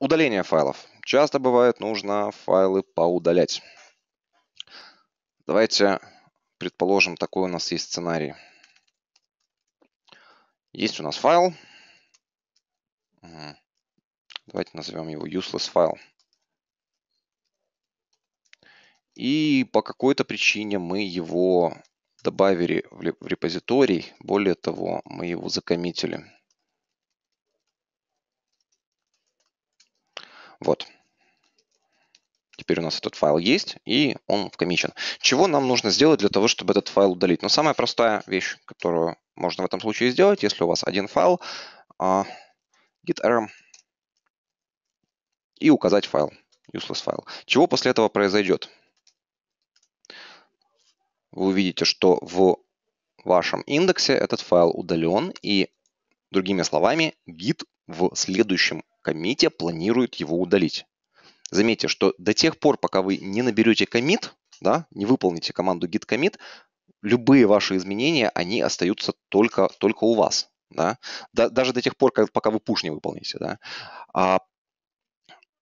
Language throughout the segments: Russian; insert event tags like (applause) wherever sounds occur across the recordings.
Удаление файлов. Часто бывает нужно файлы поудалять. Давайте предположим, такой у нас есть сценарий. Есть у нас файл. Давайте назовем его useless файл. И по какой-то причине мы его добавили в репозиторий. Более того, мы его закоммитили. Вот. Теперь у нас этот файл есть, и он в вкомичен. Чего нам нужно сделать для того, чтобы этот файл удалить? Ну, самая простая вещь, которую можно в этом случае сделать, если у вас один файл, uh, git rm, и указать файл, useless файл. Чего после этого произойдет? Вы увидите, что в вашем индексе этот файл удален, и, другими словами, git в следующем комите планирует его удалить. Заметьте, что до тех пор, пока вы не наберете комит, да, не выполните команду git commit, любые ваши изменения, они остаются только, только у вас. Да? да даже до тех пор, как, пока вы пуш не выполните. Да? А,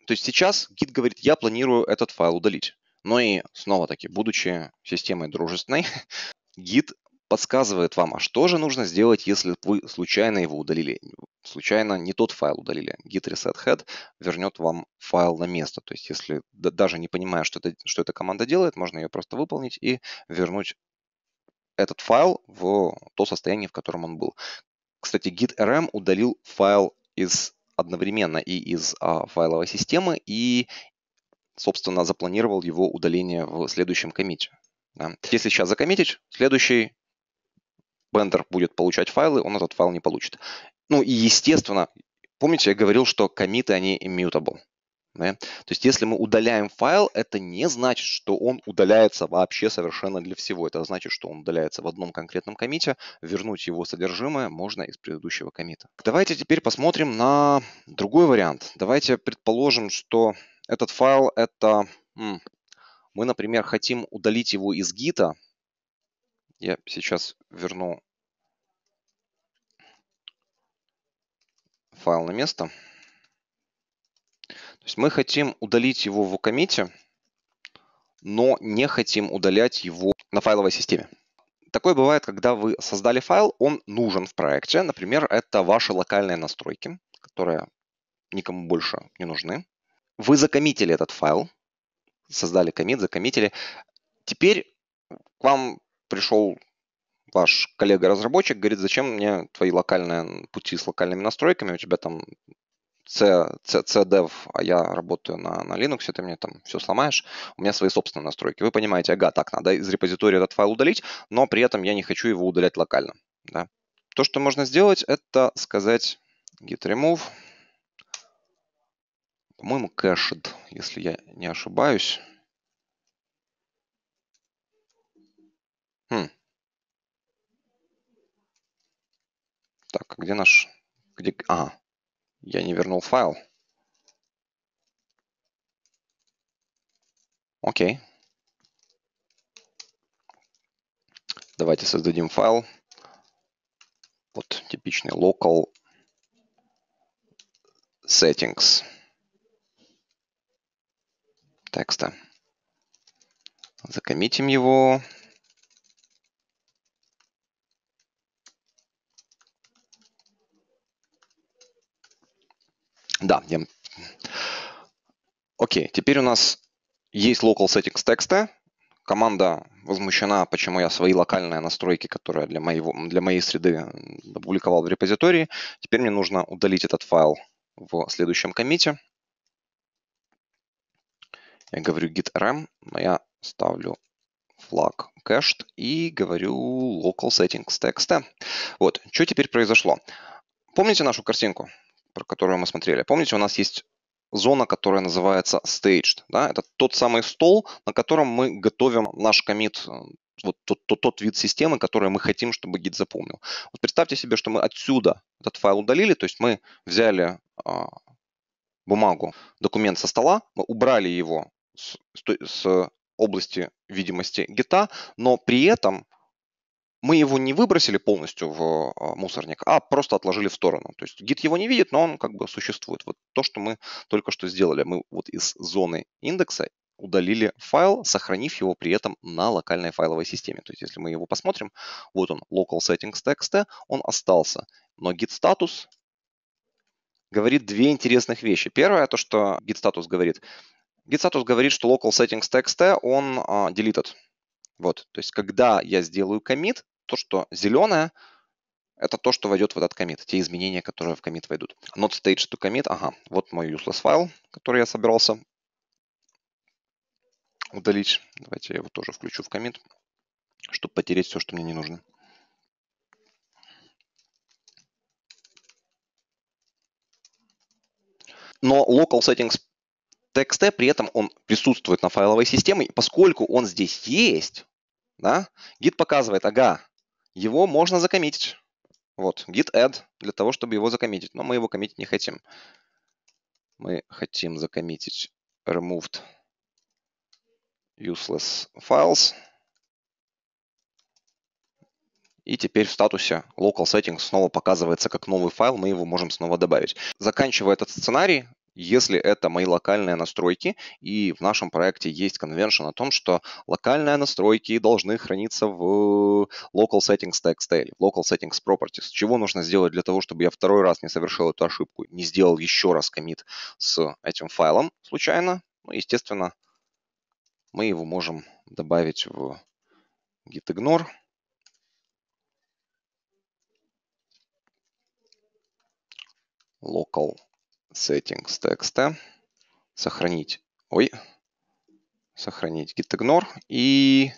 то есть сейчас гид говорит, я планирую этот файл удалить. Но и снова-таки, будучи системой дружественной, гид (laughs) подсказывает вам, а что же нужно сделать, если вы случайно его удалили. Случайно не тот файл удалили. Git reset head вернет вам файл на место. То есть если даже не понимая, что, это, что эта команда делает, можно ее просто выполнить и вернуть этот файл в то состояние, в котором он был. Кстати, git rm удалил файл из одновременно и из а, файловой системы, и, собственно, запланировал его удаление в следующем комите. Да. Если сейчас закоммитить, следующий бендер будет получать файлы, он этот файл не получит. Ну и естественно, помните, я говорил, что комиты, они immutable. Да? То есть если мы удаляем файл, это не значит, что он удаляется вообще совершенно для всего. Это значит, что он удаляется в одном конкретном комите. Вернуть его содержимое можно из предыдущего комита. Давайте теперь посмотрим на другой вариант. Давайте предположим, что этот файл это... Мы, например, хотим удалить его из гита, я сейчас верну файл на место. То есть мы хотим удалить его в укомите, но не хотим удалять его на файловой системе. Такое бывает, когда вы создали файл, он нужен в проекте. Например, это ваши локальные настройки, которые никому больше не нужны. Вы закоммитили этот файл, создали комит, закоммитили. Теперь к вам пришел ваш коллега-разработчик, говорит, зачем мне твои локальные пути с локальными настройками, у тебя там C, C, CDEV, а я работаю на, на Linux, ты мне там все сломаешь, у меня свои собственные настройки. Вы понимаете, ага, так, надо из репозитория этот файл удалить, но при этом я не хочу его удалять локально. Да. То, что можно сделать, это сказать git remove, по-моему, cached, если я не ошибаюсь. Хм. Так, где наш... Где... Ага. Я не вернул файл. Окей. Давайте создадим файл. Вот типичный local settings текста. Закоммитим его. Да, я... Окей, теперь у нас есть local settings текста. Команда возмущена, почему я свои локальные настройки, которые для, моего, для моей среды опубликовал в репозитории. Теперь мне нужно удалить этот файл в следующем комите. Я говорю git rem, но я ставлю флаг cached и говорю local settings текста. Вот, что теперь произошло. Помните нашу картинку? про которую мы смотрели. Помните, у нас есть зона, которая называется staged. Да? Это тот самый стол, на котором мы готовим наш комит, э, вот тот, тот, тот вид системы, который мы хотим, чтобы гид запомнил. Вот представьте себе, что мы отсюда этот файл удалили, то есть мы взяли а, бумагу, документ со стола, мы убрали его с, с области видимости гита, но при этом мы его не выбросили полностью в а, мусорник, а просто отложили в сторону. То есть гид его не видит, но он как бы существует. Вот то, что мы только что сделали. Мы вот из зоны индекса удалили файл, сохранив его при этом на локальной файловой системе. То есть если мы его посмотрим, вот он, local settings.txt, он остался. Но git Status говорит две интересных вещи. Первое, то что git Status говорит. Git Status говорит, что local settings.txt, он а, deleted. Вот, то есть когда я сделаю комит, то, что зеленое, это то, что войдет в этот комит, те изменения, которые в комит войдут. Not stage to commit, ага, вот мой useless файл, который я собирался удалить. Давайте я его тоже включу в комит, чтобы потереть все, что мне не нужно. Но local settings txt при этом он присутствует на файловой системе, и поскольку он здесь есть, да, гид показывает, ага, его можно закоммитить. Вот, git add для того, чтобы его закоммитить. Но мы его коммитить не хотим. Мы хотим закоммитить removed useless files. И теперь в статусе local settings снова показывается как новый файл, мы его можем снова добавить. Заканчивая этот сценарий, если это мои локальные настройки, и в нашем проекте есть конвеншн о том, что локальные настройки должны храниться в э, local settings txt, в local settings properties. Чего нужно сделать для того, чтобы я второй раз не совершил эту ошибку, не сделал еще раз комит с этим файлом случайно? Ну, естественно, мы его можем добавить в gitignore. local settings текста, сохранить, ой, сохранить gitignore и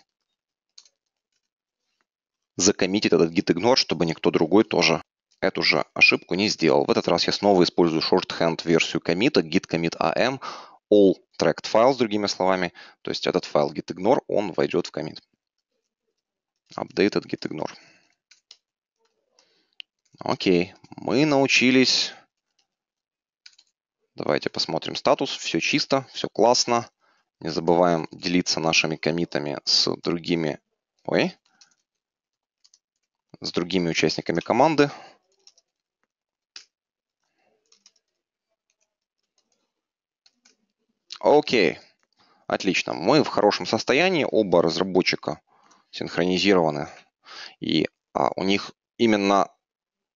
закоммитить этот gitignore, чтобы никто другой тоже эту же ошибку не сделал. В этот раз я снова использую shorthand версию комита, git commit am, all tracked files, другими словами. То есть этот файл gitignore, он войдет в commit. Updated gitignore. Окей, мы научились Давайте посмотрим статус. Все чисто, все классно. Не забываем делиться нашими комитами с другими, ой, с другими участниками команды. Окей, отлично. Мы в хорошем состоянии, оба разработчика синхронизированы. И а, у них именно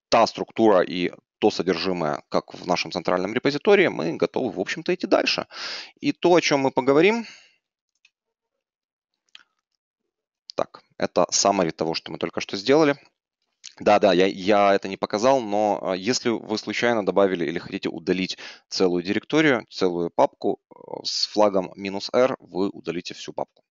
та структура и то содержимое, как в нашем центральном репозитории, мы готовы, в общем-то, идти дальше. И то, о чем мы поговорим, так, это summary того, что мы только что сделали. Да, да, я, я это не показал, но а, если вы случайно добавили или хотите удалить целую директорию, целую папку э, с флагом R, вы удалите всю папку.